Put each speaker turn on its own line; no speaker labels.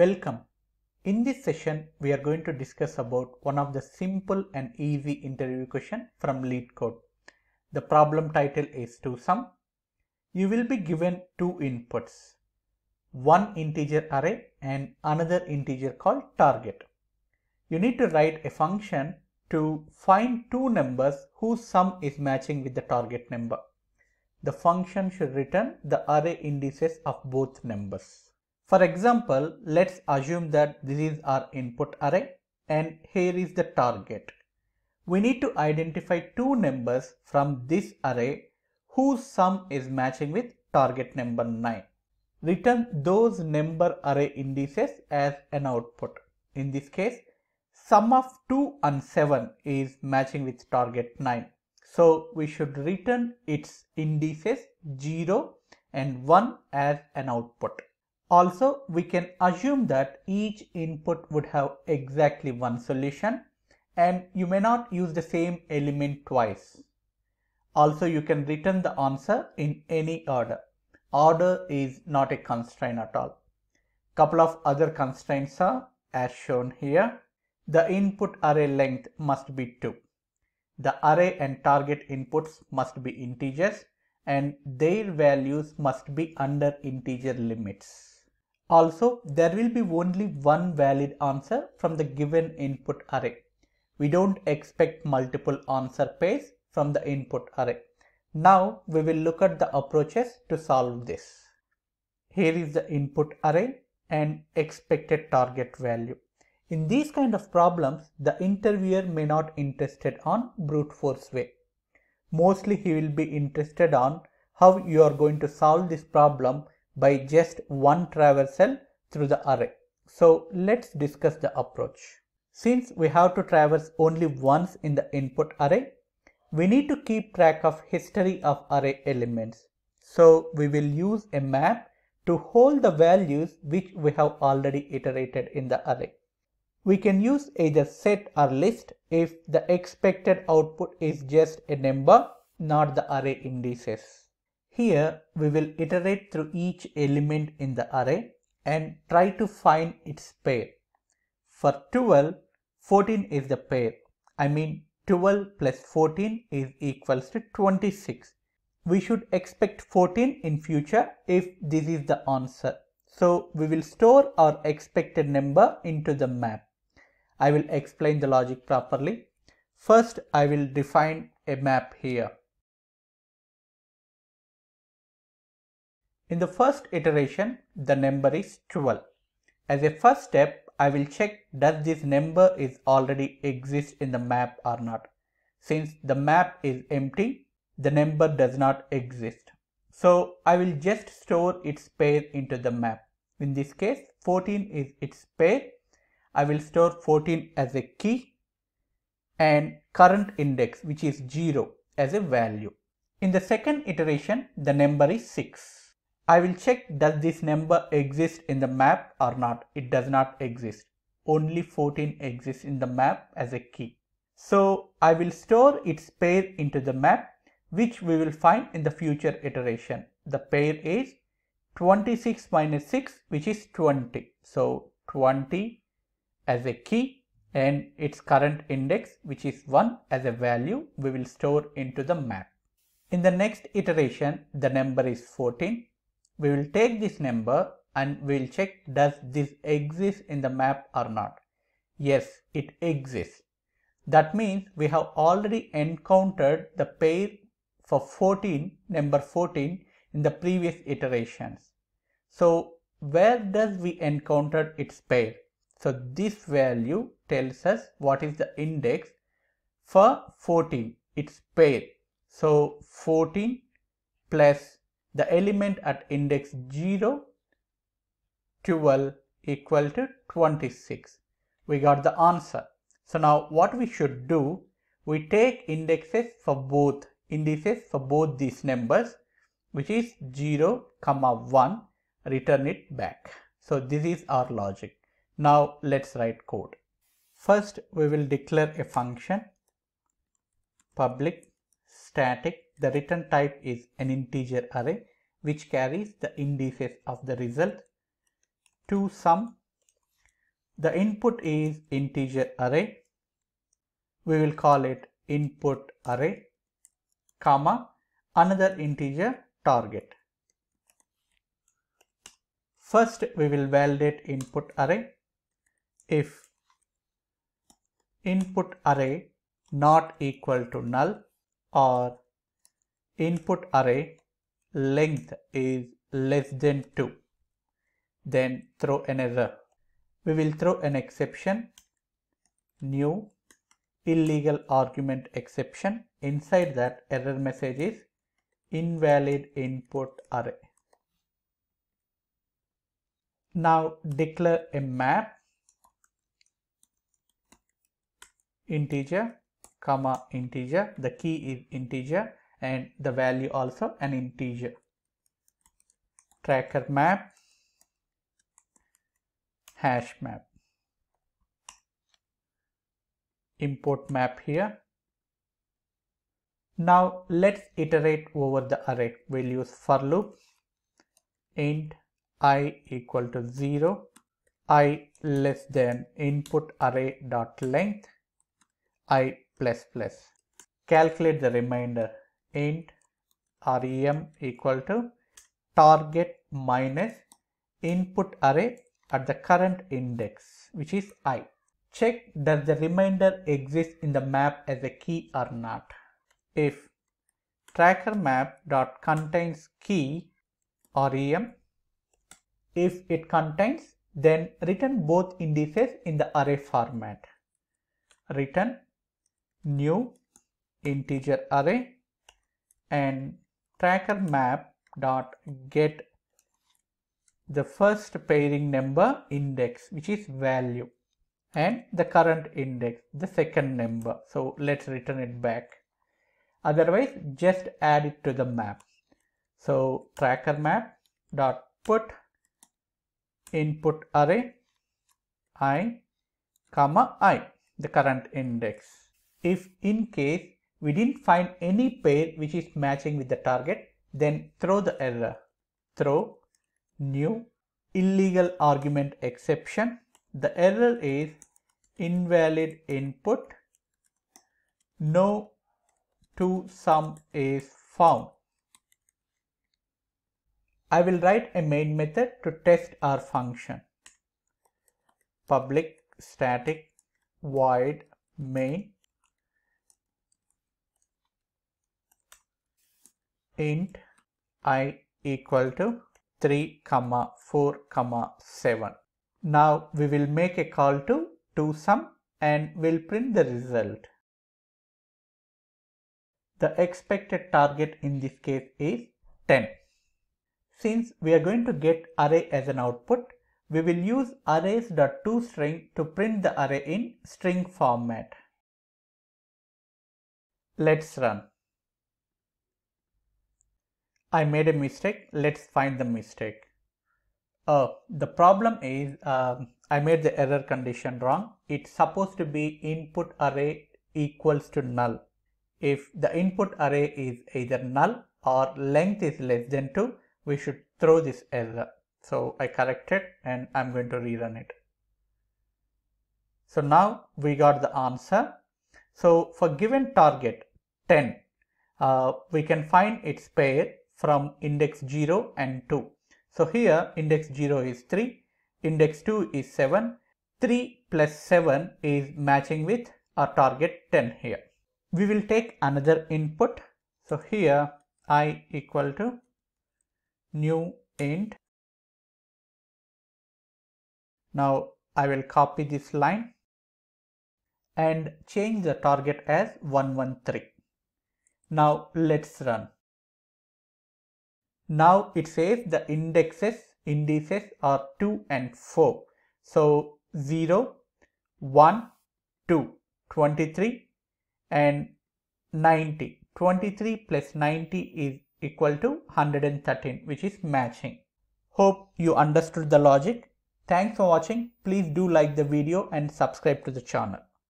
Welcome. In this session, we are going to discuss about one of the simple and easy interview question from LeetCode. The problem title is to sum. You will be given two inputs, one integer array and another integer called target. You need to write a function to find two numbers whose sum is matching with the target number. The function should return the array indices of both numbers. For example, let's assume that this is our input array and here is the target. We need to identify two numbers from this array whose sum is matching with target number 9. Return those number array indices as an output. In this case, sum of 2 and 7 is matching with target 9. So we should return its indices 0 and 1 as an output. Also, we can assume that each input would have exactly one solution and you may not use the same element twice. Also, you can return the answer in any order. Order is not a constraint at all. Couple of other constraints are as shown here. The input array length must be 2. The array and target inputs must be integers and their values must be under integer limits. Also, there will be only one valid answer from the given input array. We don't expect multiple answer pairs from the input array. Now, we will look at the approaches to solve this. Here is the input array and expected target value. In these kind of problems, the interviewer may not interested on brute force way. Mostly he will be interested on how you are going to solve this problem by just one traversal through the array. So let's discuss the approach. Since we have to traverse only once in the input array, we need to keep track of history of array elements. So we will use a map to hold the values which we have already iterated in the array. We can use either set or list if the expected output is just a number, not the array indices. Here we will iterate through each element in the array and try to find its pair. For 12, 14 is the pair. I mean 12 plus 14 is equals to 26. We should expect 14 in future if this is the answer. So we will store our expected number into the map. I will explain the logic properly. First I will define a map here. In the first iteration, the number is 12. As a first step, I will check does this number is already exist in the map or not. Since the map is empty, the number does not exist. So I will just store its pair into the map. In this case, 14 is its pair. I will store 14 as a key and current index which is 0 as a value. In the second iteration, the number is 6. I will check does this number exist in the map or not. It does not exist. Only 14 exists in the map as a key. So I will store its pair into the map which we will find in the future iteration. The pair is 26 minus 6 which is 20. So 20 as a key and its current index which is 1 as a value we will store into the map. In the next iteration the number is 14 we will take this number and we'll check does this exist in the map or not. Yes, it exists. That means we have already encountered the pair for 14, number 14 in the previous iterations. So where does we encountered its pair? So this value tells us what is the index for 14, its pair. So 14 plus the element at index 0, 12 equal to 26. We got the answer. So now what we should do, we take indexes for both indices for both these numbers which is 0 comma 1 return it back. So this is our logic. Now let's write code. First we will declare a function public static the return type is an integer array which carries the indices of the result to sum. The input is integer array. We will call it input array, comma, another integer target. First, we will validate input array. If input array not equal to null or input array length is less than 2 then throw an error we will throw an exception new illegal argument exception inside that error message is invalid input array now declare a map integer comma integer the key is integer and the value also an integer. Tracker map hash map. Import map here. Now let's iterate over the array. We'll use for loop int i equal to 0 i less than input array dot length i plus plus. Calculate the remainder int rem equal to target minus input array at the current index which is i. Check does the remainder exist in the map as a key or not. If tracker map dot contains key rem if it contains then return both indices in the array format. Return new integer array and tracker map dot get the first pairing number index which is value and the current index the second number so let's return it back otherwise just add it to the map so tracker map dot put input array i comma i the current index if in case we didn't find any pair which is matching with the target, then throw the error. Throw new illegal argument exception. The error is invalid input. No to sum is found. I will write a main method to test our function. Public static void main int i equal to 3 comma 4 comma 7. Now we will make a call to sum and will print the result. The expected target in this case is 10. Since we are going to get array as an output, we will use arrays.toString to print the array in string format. Let's run. I made a mistake. Let's find the mistake. Uh, the problem is uh, I made the error condition wrong. It's supposed to be input array equals to null. If the input array is either null or length is less than 2, we should throw this error. So I corrected and I'm going to rerun it. So now we got the answer. So for given target 10, uh, we can find its pair from index 0 and 2. So here index 0 is 3, index 2 is 7, 3 plus 7 is matching with our target 10 here. We will take another input. So here i equal to new int. Now I will copy this line and change the target as 113. Now let's run. Now it says the indexes, indices are 2 and 4. So 0, 1, 2, 23 and 90. 23 plus 90 is equal to 113 which is matching. Hope you understood the logic. Thanks for watching. Please do like the video and subscribe to the channel.